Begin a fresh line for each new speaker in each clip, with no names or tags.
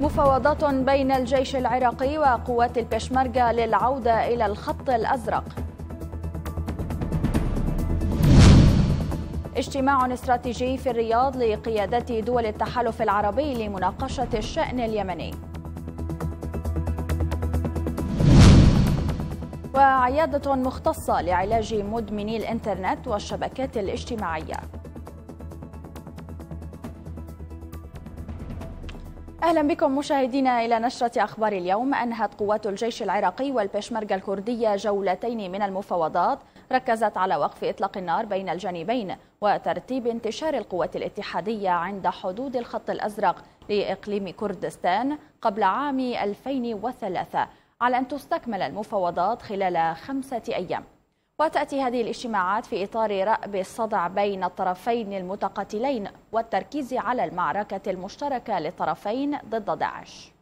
مفاوضات بين الجيش العراقي وقوات البشمركة للعودة إلى الخط الأزرق اجتماع استراتيجي في الرياض لقيادة دول التحالف العربي لمناقشة الشأن اليمني وعيادة مختصة لعلاج مدمني الإنترنت والشبكات الاجتماعية اهلا بكم مشاهدينا الى نشره اخبار اليوم انهت قوات الجيش العراقي والبشمركه الكرديه جولتين من المفاوضات ركزت على وقف اطلاق النار بين الجانبين وترتيب انتشار القوات الاتحاديه عند حدود الخط الازرق لاقليم كردستان قبل عام 2003 على أن تستكمل المفاوضات خلال خمسة أيام وتأتي هذه الاجتماعات في إطار رأب الصدع بين الطرفين المتقاتلين والتركيز على المعركة المشتركة للطرفين ضد
داعش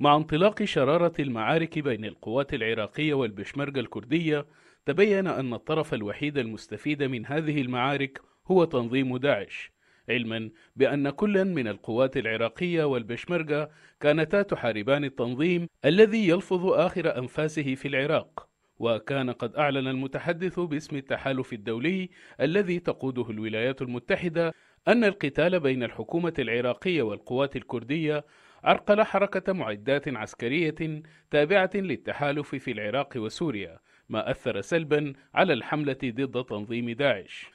مع انطلاق شرارة المعارك بين القوات العراقية والبشمركة الكردية تبين أن الطرف الوحيد المستفيد من هذه المعارك هو تنظيم داعش علما بأن كلا من القوات العراقية والبشمركة كانتا تحاربان التنظيم الذي يلفظ آخر أنفاسه في العراق وكان قد أعلن المتحدث باسم التحالف الدولي الذي تقوده الولايات المتحدة أن القتال بين الحكومة العراقية والقوات الكردية عرقل حركة معدات عسكرية تابعة للتحالف في العراق وسوريا ما أثر سلبا على الحملة ضد تنظيم داعش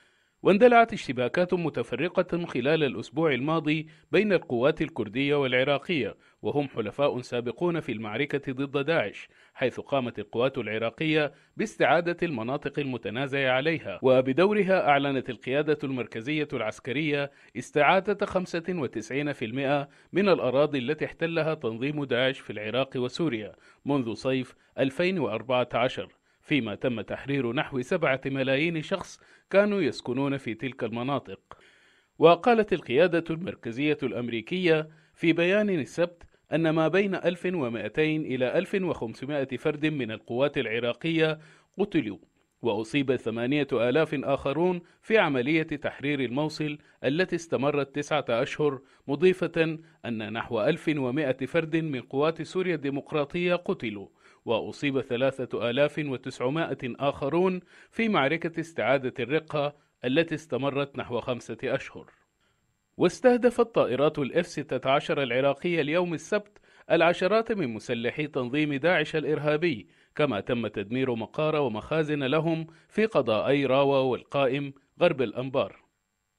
واندلعت اشتباكات متفرقة خلال الأسبوع الماضي بين القوات الكردية والعراقية وهم حلفاء سابقون في المعركة ضد داعش حيث قامت القوات العراقية باستعادة المناطق المتنازع عليها وبدورها أعلنت القيادة المركزية العسكرية استعادة 95% من الأراضي التي احتلها تنظيم داعش في العراق وسوريا منذ صيف 2014 فيما تم تحرير نحو سبعة ملايين شخص كانوا يسكنون في تلك المناطق وقالت القيادة المركزية الأمريكية في بيان السبت أن ما بين 1200 إلى 1500 فرد من القوات العراقية قتلوا وأصيب 8000 آخرون في عملية تحرير الموصل التي استمرت تسعة أشهر مضيفة أن نحو 1100 فرد من قوات سوريا الديمقراطية قتلوا وأصيب ثلاثة آلاف وتسعمائة آخرون في معركة استعادة الرقة التي استمرت نحو خمسة أشهر واستهدفت طائرات الاف 16 العراقية اليوم السبت العشرات من مسلحي تنظيم داعش الإرهابي كما تم تدمير مقار ومخازن لهم في قضائي راوا والقائم غرب الأنبار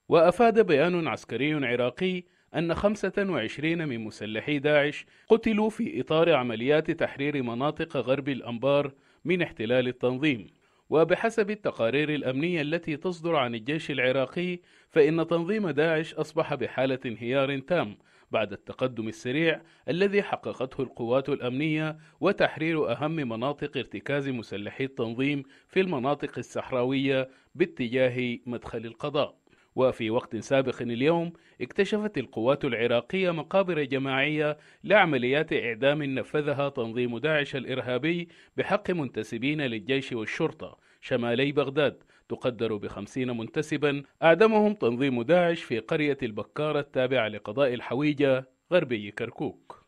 وأفاد بيان عسكري عراقي أن 25 من مسلحي داعش قتلوا في إطار عمليات تحرير مناطق غرب الأنبار من احتلال التنظيم وبحسب التقارير الأمنية التي تصدر عن الجيش العراقي فإن تنظيم داعش أصبح بحالة انهيار تام بعد التقدم السريع الذي حققته القوات الأمنية وتحرير أهم مناطق ارتكاز مسلحي التنظيم في المناطق الصحراوية باتجاه مدخل القضاء وفي وقت سابق اليوم اكتشفت القوات العراقية مقابر جماعية لعمليات إعدام نفذها تنظيم داعش الإرهابي بحق منتسبين للجيش والشرطة شمالي بغداد تقدر بخمسين منتسبا أعدمهم تنظيم داعش في قرية البكارة التابعة لقضاء الحويجة غربي كركوك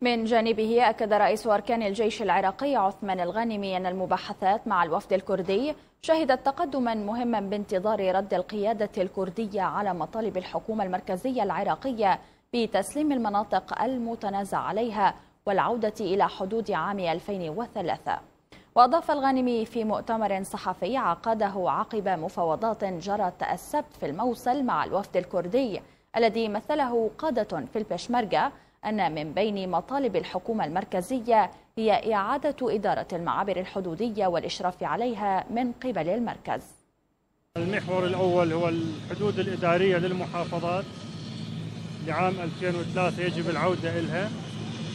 من جانبه أكد رئيس أركان الجيش العراقي عثمان الغانمي أن المباحثات مع الوفد الكردي شهدت تقدما مهما بانتظار رد القيادة الكردية على مطالب الحكومة المركزية العراقية بتسليم المناطق المتنازع عليها والعودة إلى حدود عام 2003 وأضاف الغانمي في مؤتمر صحفي عقده عقب مفاوضات جرت السبت في الموصل مع الوفد الكردي الذي مثله قادة في البشمركة أن من بين مطالب الحكومة المركزية هي إعادة إدارة المعابر الحدودية والإشراف عليها من قبل المركز
المحور الأول هو الحدود الإدارية للمحافظات لعام 2003 يجب العودة إلها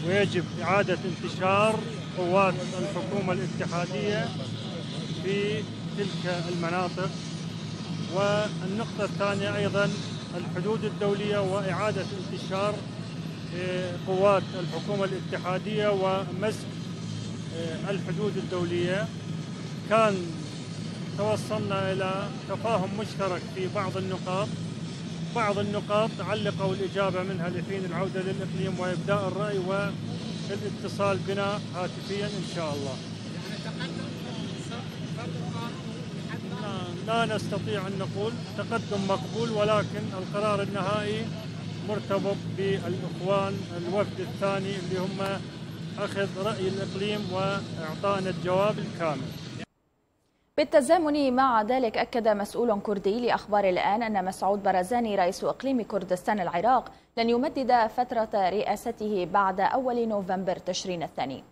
ويجب إعادة انتشار قوات الحكومة الاتحادية في تلك المناطق والنقطة الثانية أيضا الحدود الدولية وإعادة انتشار قوات الحكومة الاتحادية ومسك آه، الحدود الدولية كان توصلنا إلى تفاهم مشترك في بعض النقاط بعض النقاط علقوا الإجابة منها لحين العودة للإقليم وإبداء الرأي والاتصال بنا هاتفيا إن شاء الله يعني لا نستطيع أن نقول تقدم مقبول ولكن القرار النهائي مرتبط بالإخوان الوفد الثاني اللي هم أخذ رأي الإقليم وإعطانا الجواب الكامل
بالتزامن مع ذلك أكد مسؤول كردي لأخبار الآن أن مسعود برزاني رئيس إقليم كردستان العراق لن يمدد فترة رئاسته بعد أول نوفمبر تشرين الثاني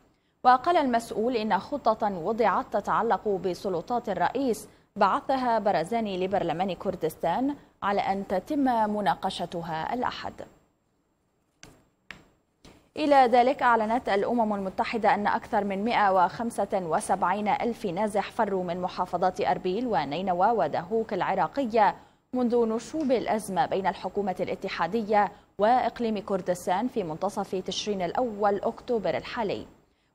وقال المسؤول إن خطة وضعت تتعلق بسلطات الرئيس بعثها برزاني لبرلمان كردستان على أن تتم مناقشتها الأحد إلى ذلك أعلنت الأمم المتحدة أن أكثر من 175 ألف نازح فروا من محافظات أربيل ونينوى ودهوك العراقية منذ نشوب الأزمة بين الحكومة الاتحادية وإقليم كردستان في منتصف تشرين الأول أكتوبر الحالي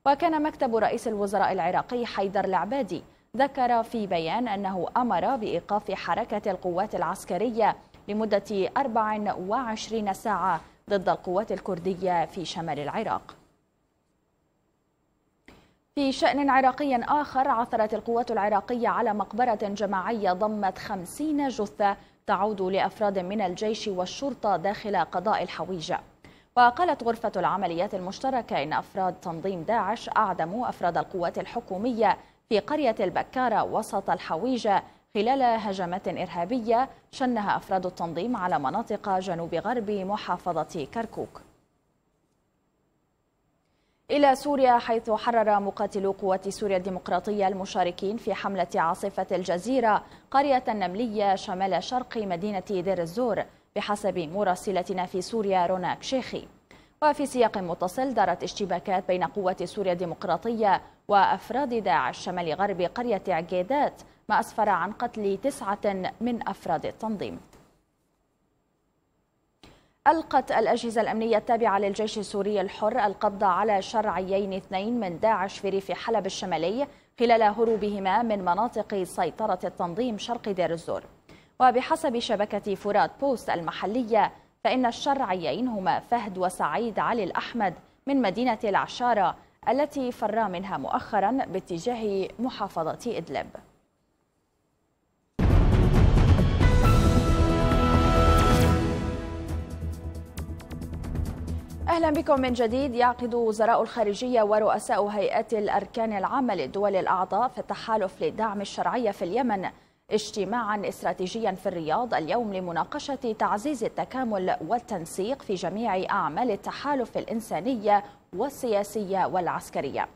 وكان مكتب رئيس الوزراء العراقي حيدر العبادي ذكر في بيان أنه أمر بإيقاف حركة القوات العسكرية لمدة 24 ساعة ضد القوات الكردية في شمال العراق في شأن عراقي آخر عثرت القوات العراقية على مقبرة جماعية ضمت خمسين جثة تعود لأفراد من الجيش والشرطة داخل قضاء الحويجة وقالت غرفة العمليات المشتركة إن أفراد تنظيم داعش أعدموا أفراد القوات الحكومية في قرية البكارة وسط الحويجة خلال هجمات إرهابية شنها أفراد التنظيم على مناطق جنوب غرب محافظة كركوك إلى سوريا حيث حرر مقاتلو قوات سوريا الديمقراطية المشاركين في حملة عاصفة الجزيرة قرية النملية شمال شرق مدينة دير الزور بحسب مراسلتنا في سوريا روناك شيخي وفي سياق متصل دارت اشتباكات بين قوات سوريا الديمقراطية وأفراد داعش شمال غرب قرية عقيدات ما أسفر عن قتل تسعة من أفراد التنظيم ألقت الأجهزة الأمنية التابعة للجيش السوري الحر القبض على شرعيين اثنين من داعش في ريف حلب الشمالي خلال هروبهما من مناطق سيطرة التنظيم شرق دير الزور وبحسب شبكة فرات بوست المحلية فإن الشرعيين هما فهد وسعيد علي الأحمد من مدينة العشارة التي فرا منها مؤخرا باتجاه محافظة إدلب أهلا بكم من جديد يعقد وزراء الخارجية ورؤساء هيئات الأركان العامة للدول الأعضاء في التحالف لدعم الشرعية في اليمن اجتماعا استراتيجيا في الرياض اليوم لمناقشة تعزيز التكامل والتنسيق في جميع أعمال التحالف الإنسانية والسياسية والعسكرية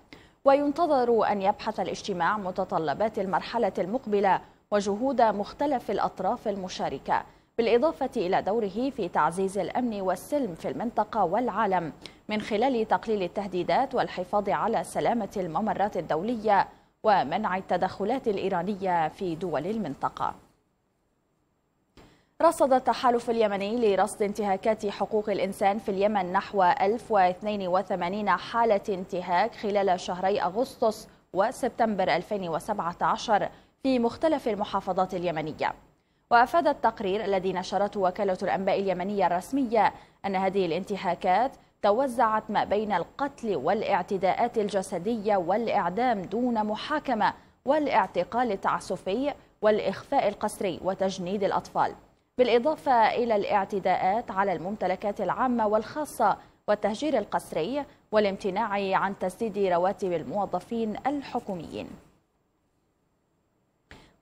وينتظر أن يبحث الاجتماع متطلبات المرحلة المقبلة وجهود مختلف الأطراف المشاركة بالإضافة إلى دوره في تعزيز الأمن والسلم في المنطقة والعالم من خلال تقليل التهديدات والحفاظ على سلامة الممرات الدولية ومنع التدخلات الإيرانية في دول المنطقة رصد التحالف اليمني لرصد انتهاكات حقوق الإنسان في اليمن نحو 1082 حالة انتهاك خلال شهري أغسطس وسبتمبر 2017 في مختلف المحافظات اليمنية وأفاد التقرير الذي نشرته وكالة الأنباء اليمنية الرسمية أن هذه الانتهاكات توزعت ما بين القتل والاعتداءات الجسدية والإعدام دون محاكمة والاعتقال التعسفي والإخفاء القسري وتجنيد الأطفال بالإضافة إلى الاعتداءات على الممتلكات العامة والخاصة والتهجير القسري والامتناع عن تسديد رواتب الموظفين الحكوميين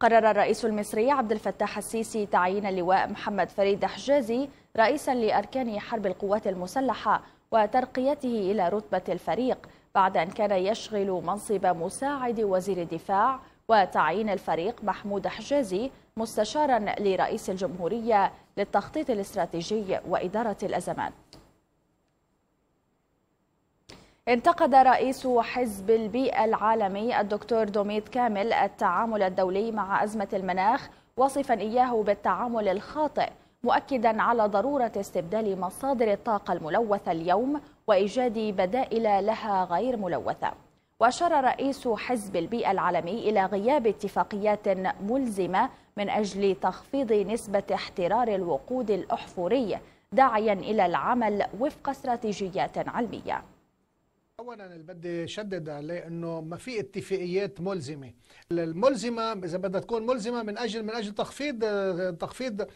قرر الرئيس المصري عبد الفتاح السيسي تعيين اللواء محمد فريد حجازي رئيسا لأركان حرب القوات المسلحة وترقيته إلى رتبة الفريق بعد أن كان يشغل منصب مساعد وزير الدفاع وتعيين الفريق محمود حجازي مستشارا لرئيس الجمهورية للتخطيط الاستراتيجي وإدارة الأزمات انتقد رئيس حزب البيئة العالمي الدكتور دوميت كامل التعامل الدولي مع أزمة المناخ وصفا إياه بالتعامل الخاطئ مؤكدا على ضرورة استبدال مصادر الطاقة الملوثة اليوم وإيجاد بدائل لها غير ملوثة وأشار رئيس حزب البيئة العالمي إلى غياب اتفاقيات ملزمة من أجل تخفيض نسبة احترار الوقود الأحفوري داعيا إلى العمل وفق استراتيجيات علمية
اولا اللي بدي شدد عليه انه ما في اتفاقيات ملزمه الملزمه اذا بدها تكون ملزمه من اجل من اجل تخفيض تخفيض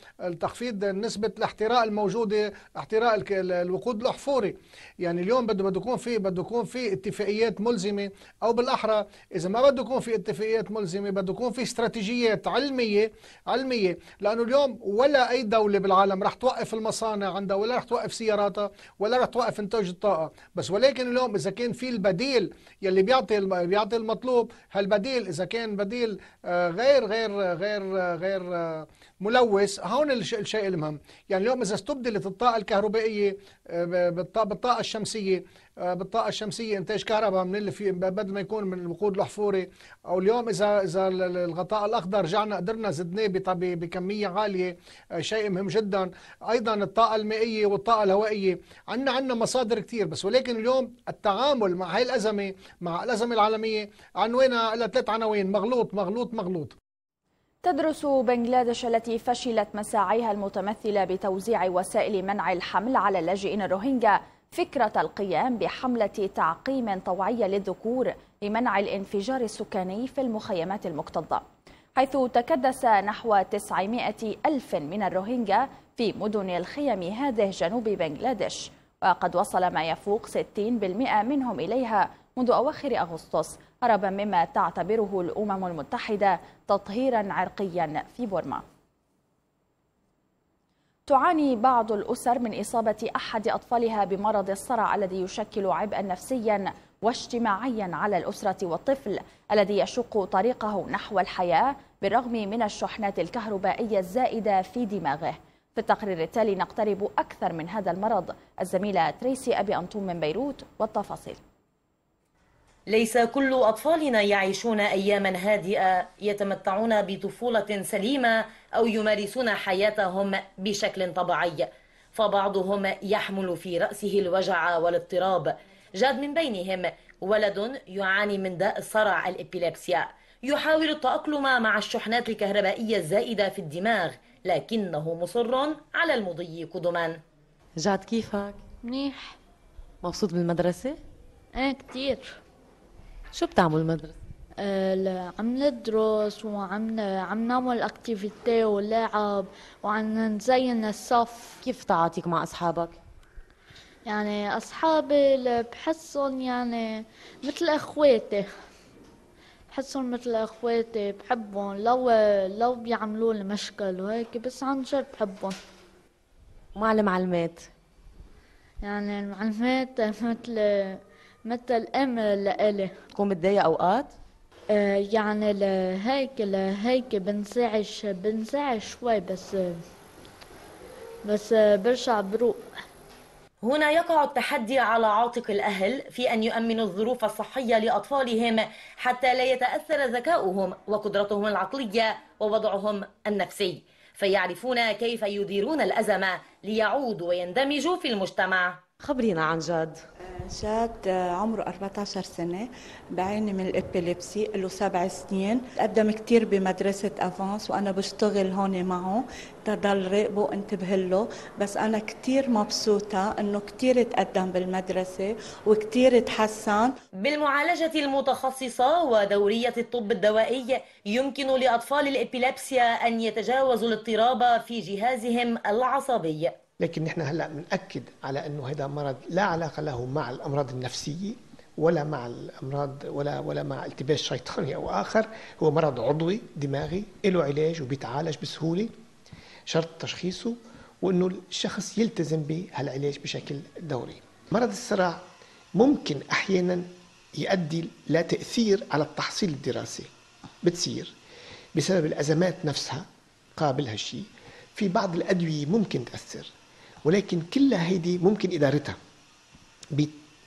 تخفيض نسبه الاحتراق الموجوده احتراق الوقود الاحفوري يعني اليوم بده بده يكون في بده يكون في اتفاقيات ملزمه او بالاحرى اذا ما بده يكون في اتفاقيات ملزمه بده يكون في استراتيجيات علميه علميه لانه اليوم ولا اي دوله بالعالم رح توقف المصانع عندها ولا رح توقف سياراتها ولا رح توقف انتاج الطاقه بس ولكن اليوم اذا اذا كان في البديل يلي بيعطي بيعطي المطلوب هالبديل اذا كان بديل آه، غير غير غير غير آه، ملوث هون الشيء المهم يعني اليوم اذا استبدلت الطاقه الكهربائيه آه، بالطاقه الشمسيه آه، بالطاقه الشمسيه انتاج كهرباء من اللي في بدل ما يكون من الوقود الاحفوري او اليوم اذا اذا الغطاء الاخضر رجعنا قدرنا زدناه بكميه عاليه آه، شيء مهم جدا ايضا الطاقه المائيه والطاقه الهوائيه عندنا عندنا مصادر كثير بس ولكن اليوم التعامل مع هاي الازمه مع الازمه العالميه عنوانها لها ثلاث عناوين مغلوط مغلوط مغلوط
تدرس بنغلاديش التي فشلت مساعيها المتمثلة بتوزيع وسائل منع الحمل على اللاجئين الروهينجا فكرة القيام بحملة تعقيم طوعية للذكور لمنع الانفجار السكاني في المخيمات المكتظة حيث تكدس نحو 900 ألف من الروهينجا في مدن الخيم هذه جنوب بنغلاديش وقد وصل ما يفوق 60% منهم إليها منذ أواخر أغسطس هربا مما تعتبره الأمم المتحدة تطهيرا عرقيا في بورما تعاني بعض الأسر من إصابة أحد أطفالها بمرض الصرع الذي يشكل عبئا نفسيا واجتماعيا على الأسرة والطفل الذي يشق طريقه نحو الحياة بالرغم من الشحنات الكهربائية الزائدة في دماغه في التقرير التالي نقترب أكثر من هذا المرض
الزميلة تريسي أبي أنطوم من بيروت والتفاصيل ليس كل أطفالنا يعيشون أياما هادئة يتمتعون بطفولة سليمة أو يمارسون حياتهم بشكل طبيعي فبعضهم يحمل في رأسه الوجع والاضطراب جاد من بينهم ولد يعاني من داء الصرع الإبيلابسيا يحاول التأقلم مع الشحنات الكهربائية الزائدة في الدماغ لكنه مصر على المضي قدما جاد كيفك؟ منيح مبسوط بالمدرسة؟ ايه كتير شو بتعملوا المدرسة؟ آه، عم ندرس وعم عم نعمل اكتيفيتي ولعب وعم نزين الصف كيف تعاطيك مع اصحابك؟ يعني اصحابي اللي بحسهم يعني مثل اخواتي بحسهم مثل اخواتي بحبهم لو لو بيعملوا لي مشكل وهيك بس عن جد بحبهم مع المعلمات يعني المعلمات مثل مثل أم لإلي تكون
متضايقة أوقات؟ آه يعني لهيك لهيك بنزعج بنزعج
شوي بس بس برجع بروق هنا يقع التحدي على عاتق الأهل في أن يؤمنوا الظروف الصحية لأطفالهم حتى لا يتأثر ذكاؤهم وقدرتهم العقلية ووضعهم النفسي فيعرفون كيف يديرون الأزمة ليعودوا ويندمجوا في المجتمع خبرينا عن جد جاد عمره 14 سنة بعاني من الإبيليبسي له سبع سنين قدم كتير بمدرسة أفانس وأنا بشتغل
هون معه تضل راقبه انتبه له بس أنا كتير مبسوطة
أنه كتير تقدم بالمدرسة وكتير تحسن بالمعالجة المتخصصة ودورية الطب الدوائي يمكن لأطفال الإبيلابسيا أن
يتجاوزوا الاضطراب في جهازهم العصبي لكن نحن هلا بنأكد على انه هذا مرض لا علاقه له مع الامراض النفسيه ولا مع الامراض ولا ولا مع التباس شيطاني او اخر هو مرض عضوي دماغي له علاج وبيتعالج بسهوله شرط تشخيصه وانه الشخص يلتزم بهالعلاج بشكل دوري مرض الصراع ممكن احيانا يؤدي لتاثير على التحصيل الدراسي بتصير بسبب الازمات نفسها قابل هالشيء في بعض الادويه ممكن تاثر ولكن كلها هيدي ممكن ادارتها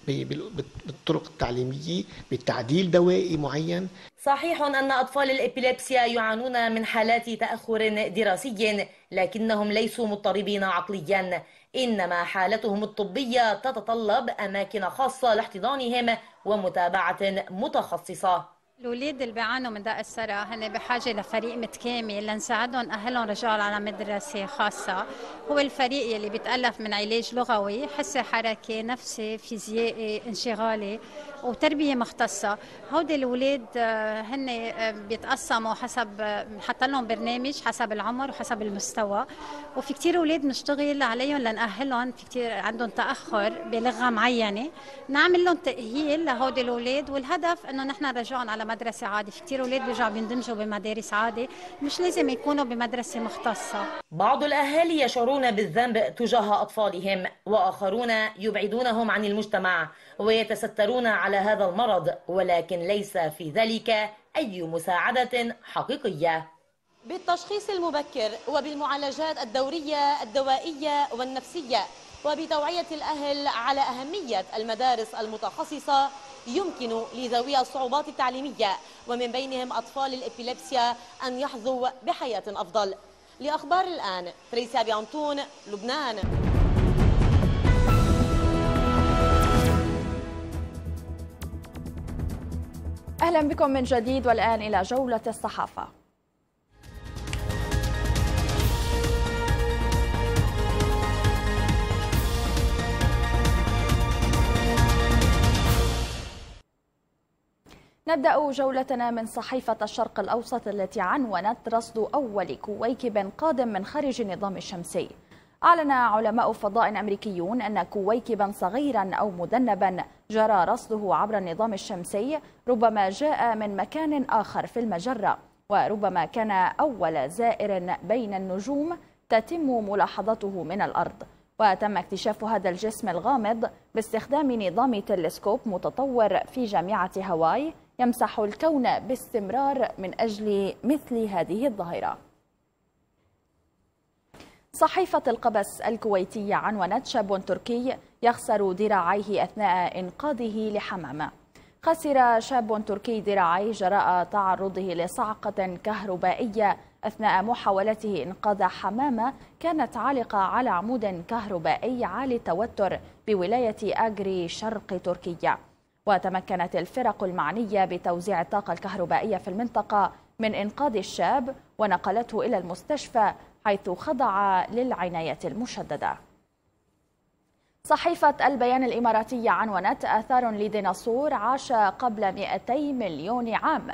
بالطرق التعليمية بالتعديل دوائي معين
صحيح أن أطفال الإبيليبسيا يعانون من حالات تأخر دراسي لكنهم ليسوا مضطربين عقليا إنما حالتهم الطبية تتطلب أماكن خاصة لاحتضانهم ومتابعة متخصصة
الوليد اللي بيعانوا من داء الثرى هن بحاجه لفريق متكامل لنساعدهم اهلهم رجعوا على مدرسه خاصه هو الفريق يلي بيتالف من علاج لغوي حسي حركي نفسي فيزيائي انشغالي وتربيه مختصه هودي الاولاد آه، هن آه، بيتقسموا حسب آه، حط لهم برنامج حسب العمر وحسب المستوى وفي كثير اولاد بنشتغل عليهم لنأهلهم في كثير عندهم تاخر بلغه معينه نعمل لهم تاهيل لهودي الاولاد والهدف انه نحن نرجعهم على مدرسه عادي في كثير اولاد بيرجعوا بيندمجوا بمدارس عادي مش لازم يكونوا بمدرسه
مختصه بعض الاهالي يشعرون بالذنب تجاه اطفالهم واخرون يبعدونهم عن المجتمع ويتسترون على على هذا المرض ولكن ليس في ذلك أي مساعدة حقيقية بالتشخيص المبكر وبالمعالجات الدورية الدوائية والنفسية وبتوعية الأهل على أهمية المدارس المتخصصة يمكن لذوي الصعوبات التعليمية ومن بينهم أطفال الإبيليبسيا أن يحظوا بحياة أفضل لأخبار الآن تريسيا بيانتون لبنان
أهلا بكم من جديد والآن إلى جولة الصحافة نبدأ جولتنا من صحيفة الشرق الأوسط التي عنونت رصد أول كويكب قادم من خارج النظام الشمسي أعلن علماء فضاء أمريكيون أن كويكبا صغيرا أو مذنبا جرى رصده عبر النظام الشمسي ربما جاء من مكان آخر في المجرة وربما كان أول زائر بين النجوم تتم ملاحظته من الأرض وتم اكتشاف هذا الجسم الغامض باستخدام نظام تلسكوب متطور في جامعة هاواي يمسح الكون باستمرار من أجل مثل هذه الظاهرة صحيفة القبس الكويتية عنونت شاب تركي يخسر ذراعيه أثناء إنقاذه لحمامة خسر شاب تركي ذراعيه جراء تعرضه لصعقة كهربائية أثناء محاولته إنقاذ حمامة كانت عالقة على عمود كهربائي عالي التوتر بولاية أجري شرق تركيا وتمكنت الفرق المعنية بتوزيع الطاقة الكهربائية في المنطقة من إنقاذ الشاب ونقلته إلى المستشفى حيث خضع للعناية المشددة صحيفة البيان الإماراتية عنونت آثار لديناصور عاش قبل 200 مليون عام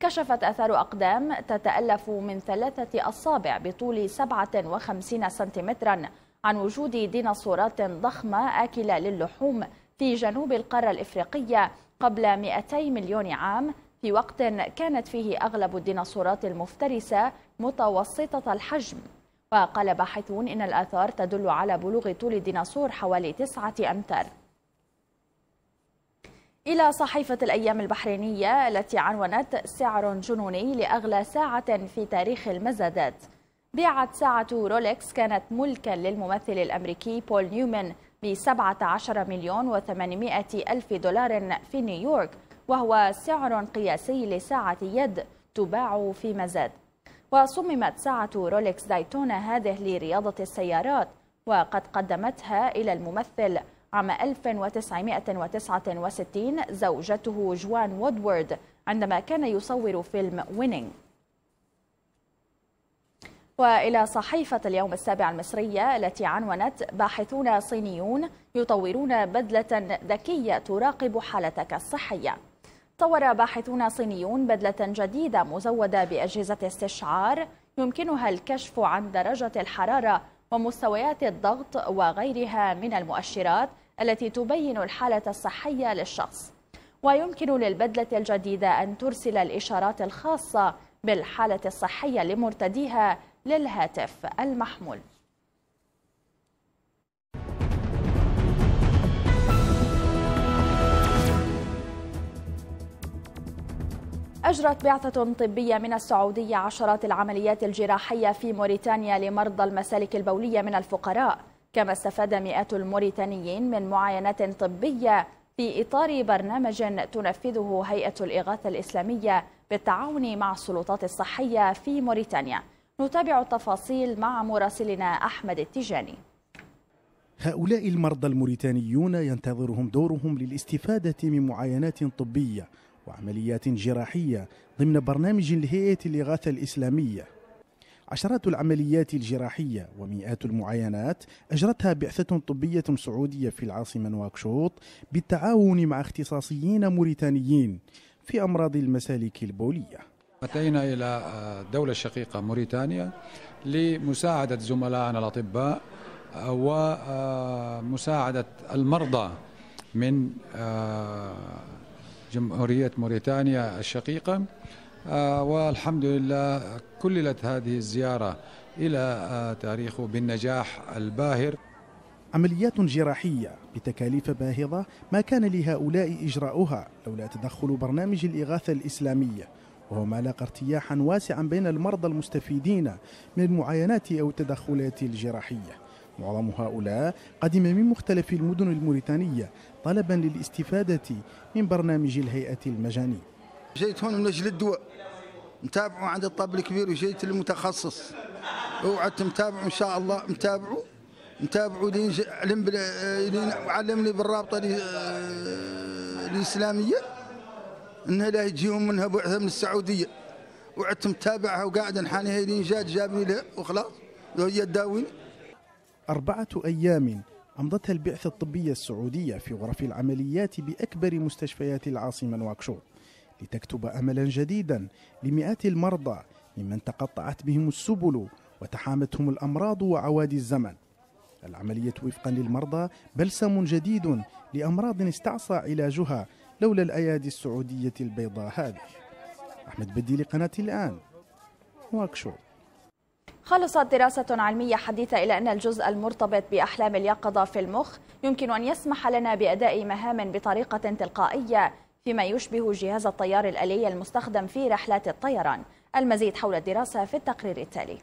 كشفت آثار أقدام تتألف من ثلاثة أصابع بطول 57 سنتيمترا عن وجود ديناصورات ضخمة آكلة للحوم في جنوب القارة الإفريقية قبل 200 مليون عام في وقت كانت فيه أغلب الديناصورات المفترسة متوسطة الحجم وقال باحثون إن الآثار تدل على بلوغ طول الديناصور حوالي تسعة أمتار إلى صحيفة الأيام البحرينية التي عنونت سعر جنوني لأغلى ساعة في تاريخ المزادات بيعت ساعة رولكس كانت ملكا للممثل الأمريكي بول نيومان ب 17 مليون و800 ألف دولار في نيويورك وهو سعر قياسي لساعة يد تباع في مزاد وصممت ساعة رولكس دايتونا هذه لرياضة السيارات وقد قدمتها إلى الممثل عام 1969 زوجته جوان وودورد عندما كان يصور فيلم وينينج وإلى صحيفة اليوم السابع المصرية التي عنونت باحثون صينيون يطورون بدلة ذكية تراقب حالتك الصحية طور باحثون صينيون بدلة جديدة مزودة بأجهزة استشعار يمكنها الكشف عن درجة الحرارة ومستويات الضغط وغيرها من المؤشرات التي تبين الحالة الصحية للشخص ويمكن للبدلة الجديدة أن ترسل الإشارات الخاصة بالحالة الصحية لمرتديها للهاتف المحمول أجرت بعثة طبية من السعودية عشرات العمليات الجراحية في موريتانيا لمرضى المسالك البولية من الفقراء كما استفاد مئات الموريتانيين من معاينات طبية في إطار برنامج تنفذه هيئة الإغاثة الإسلامية بالتعاون مع السلطات الصحية في موريتانيا نتابع التفاصيل مع مراسلنا أحمد التجاني
هؤلاء المرضى الموريتانيون ينتظرهم دورهم للاستفادة من معاينات طبية وعمليات جراحية ضمن برنامج الهيئة الإغاثة الإسلامية عشرات العمليات الجراحية ومئات المعاينات أجرتها بعثة طبية سعودية في العاصمة نواكشوط بالتعاون مع اختصاصيين موريتانيين في أمراض المسالك البولية أتينا إلى آه، دولة شقيقة موريتانيا لمساعدة زملائنا الأطباء آه، ومساعدة
آه، المرضى من جمهورية موريتانيا
الشقيقة آه، والحمد لله كللت هذه الزيارة إلى آه، تاريخه بالنجاح الباهر عمليات جراحية بتكاليف باهظة ما كان لهؤلاء إجراؤها لولا تدخل برنامج الإغاثة الإسلامية وهو ما لاقى ارتياحا واسعا بين المرضى المستفيدين من المعاينات أو التدخلات الجراحية معظم هؤلاء قدم من مختلف المدن الموريتانية طلبا للاستفادة من برنامج الهيئة المجاني جيت هون من أجل الدواء متابعوا عند الطب الكبير وجيت للمتخصص وعدت متابعه إن شاء الله متابعوا متابعوا لين علم لين علمني بالرابطة الإسلامية انها لا يجيهم منها بعثه من السعوديه وعدت متابعها وقاعد نحاني هي لين جات جابني لها وخلاص هي تداويني أربعة أيام أمضتها البعثة الطبية السعودية في غرف العمليات بأكبر مستشفيات العاصمة نواكشوط لتكتب أملا جديدا لمئات المرضى ممن تقطعت بهم السبل وتحامتهم الأمراض وعوادي الزمن العملية وفقا للمرضى بلسم جديد لأمراض استعصى علاجها لولا الأيادي السعودية البيضاء هذه أحمد بدي قناة الآن نواكشوط
خلصت دراسة علمية حديثة إلى أن الجزء المرتبط بأحلام اليقظة في المخ يمكن أن يسمح لنا بأداء مهام بطريقة تلقائية فيما يشبه جهاز الطيار الآلي المستخدم في رحلات الطيران المزيد حول الدراسة في التقرير التالي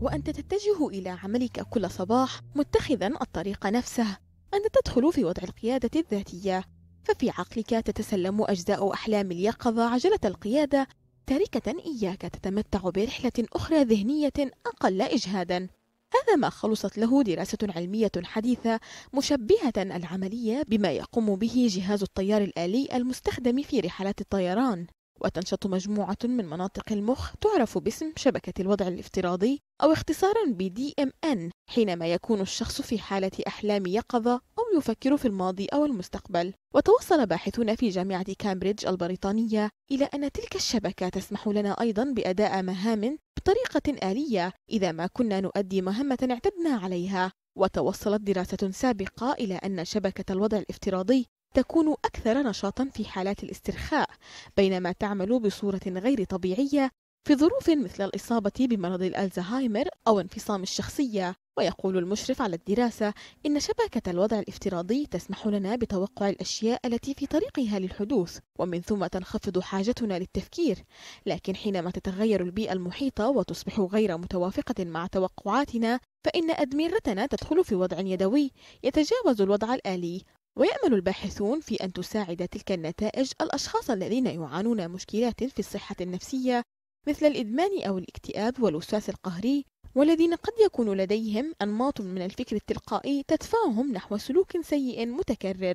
وأنت تتجه إلى عملك كل صباح متخذا الطريق نفسه أنت تدخل في وضع القيادة الذاتية ففي عقلك تتسلم أجزاء أحلام اليقظة عجلة القيادة تاركة إياك تتمتع برحلة أخرى ذهنية أقل إجهادا هذا ما خلصت له دراسة علمية حديثة مشبهة العملية بما يقوم به جهاز الطيار الآلي المستخدم في رحلات الطيران وتنشط مجموعة من مناطق المخ تعرف باسم شبكة الوضع الافتراضي أو اختصارا بـ DMN حينما يكون الشخص في حالة أحلام يقظة أو يفكر في الماضي أو المستقبل وتوصل باحثون في جامعة كامبريدج البريطانية إلى أن تلك الشبكة تسمح لنا أيضا بأداء مهام بطريقة آلية إذا ما كنا نؤدي مهمة اعتدنا عليها وتوصلت دراسة سابقة إلى أن شبكة الوضع الافتراضي تكون أكثر نشاطا في حالات الاسترخاء بينما تعمل بصورة غير طبيعية في ظروف مثل الإصابة بمرض الألزهايمر أو انفصام الشخصية ويقول المشرف على الدراسة إن شبكة الوضع الافتراضي تسمح لنا بتوقع الأشياء التي في طريقها للحدوث ومن ثم تنخفض حاجتنا للتفكير لكن حينما تتغير البيئة المحيطة وتصبح غير متوافقة مع توقعاتنا فإن أدمغتنا تدخل في وضع يدوي يتجاوز الوضع الآلي ويأمل الباحثون في أن تساعد تلك النتائج الأشخاص الذين يعانون مشكلات في الصحة النفسية مثل الإدمان أو الاكتئاب والوسواس القهري والذين قد يكون لديهم أنماط من الفكر التلقائي تدفعهم نحو سلوك سيء متكرر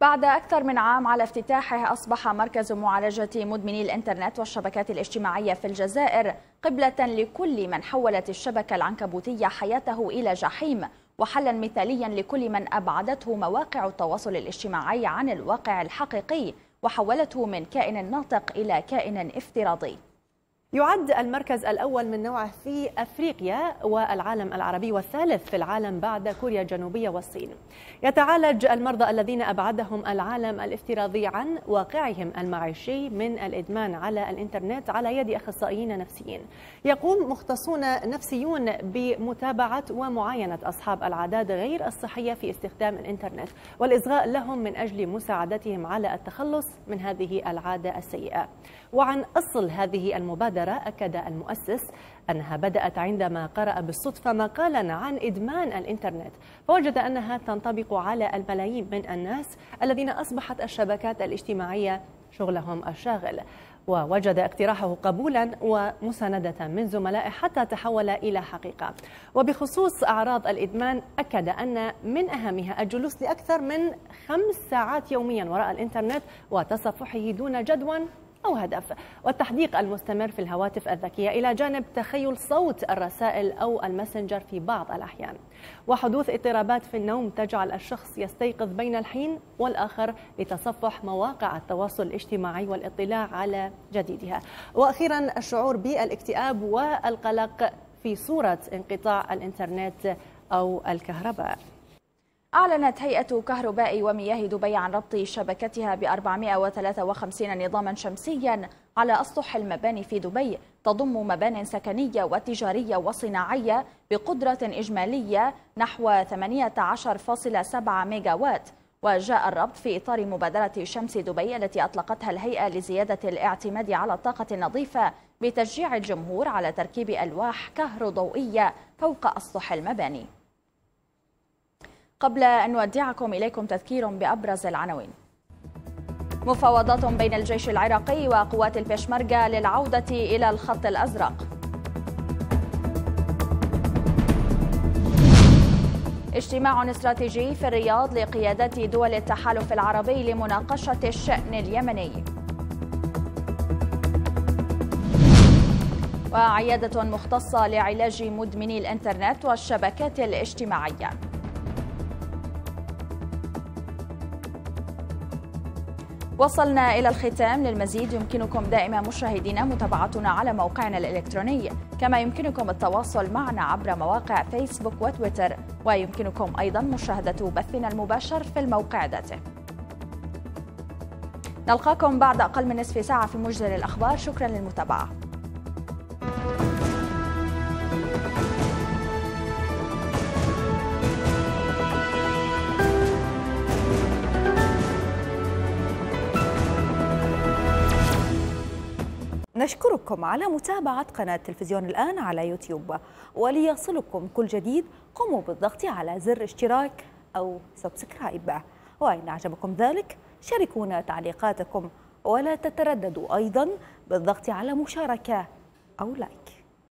بعد
أكثر من عام على افتتاحه أصبح مركز معالجة مدمني الإنترنت والشبكات الاجتماعية في الجزائر قبلة لكل من حولت الشبكة العنكبوتية حياته إلى جحيم وحلا مثاليا لكل من أبعدته مواقع التواصل الاجتماعي عن
الواقع الحقيقي وحولته من
كائن ناطق إلى كائن
افتراضي يعد المركز الأول من نوعه في أفريقيا والعالم العربي والثالث في العالم بعد كوريا الجنوبية والصين يتعالج المرضى الذين أبعدهم العالم الافتراضي عن واقعهم المعيشي من الإدمان على الإنترنت على يد أخصائيين نفسيين يقوم مختصون نفسيون بمتابعة ومعاينة أصحاب العادات غير الصحية في استخدام الإنترنت والإصغاء لهم من أجل مساعدتهم على التخلص من هذه العادة السيئة وعن أصل هذه المبادرة أكد المؤسس أنها بدأت عندما قرأ بالصدفة مقالا عن إدمان الإنترنت فوجد أنها تنطبق على الملايين من الناس الذين أصبحت الشبكات الاجتماعية شغلهم الشاغل ووجد اقتراحه قبولا ومساندة من زملائه حتى تحول إلى حقيقة وبخصوص أعراض الإدمان أكد أن من أهمها الجلوس لأكثر من خمس ساعات يوميا وراء الإنترنت وتصفحه دون جدوى أو هدف والتحديق المستمر في الهواتف الذكية إلى جانب تخيل صوت الرسائل أو المسنجر في بعض الأحيان وحدوث اضطرابات في النوم تجعل الشخص يستيقظ بين الحين والآخر لتصفح مواقع التواصل الاجتماعي والاطلاع على جديدها وأخيرا الشعور بالاكتئاب والقلق في صورة انقطاع الإنترنت أو الكهرباء
أعلنت هيئة كهرباء ومياه دبي عن ربط شبكتها ب 453 نظاما شمسيا على أسطح المباني في دبي تضم مبان سكنية وتجارية وصناعية بقدرة إجمالية نحو 18.7 ميجاوات وجاء الربط في إطار مبادرة شمس دبي التي أطلقتها الهيئة لزيادة الاعتماد على الطاقة النظيفة بتشجيع الجمهور على تركيب ألواح كهروضوئية فوق أسطح المباني قبل أن نودعكم إليكم تذكير بأبرز العناوين مفاوضات بين الجيش العراقي وقوات البشمركة للعودة إلى الخط الأزرق اجتماع استراتيجي في الرياض لقيادات دول التحالف العربي لمناقشة الشأن اليمني وعيادة مختصة لعلاج مدمني الإنترنت والشبكات الاجتماعية وصلنا إلى الختام للمزيد يمكنكم دائما مشاهدينا متابعتنا على موقعنا الإلكتروني كما يمكنكم التواصل معنا عبر مواقع فيسبوك وتويتر ويمكنكم أيضا مشاهدة بثنا المباشر في الموقع ذاته نلقاكم بعد أقل من نصف ساعة في مجزر الأخبار شكرا للمتابعة
نشكركم
على متابعة قناة تلفزيون الآن على يوتيوب وليصلكم كل جديد قوموا بالضغط على زر اشتراك أو سبسكرايب وإن أعجبكم ذلك شاركونا تعليقاتكم ولا تترددوا أيضا بالضغط على مشاركة أو لايك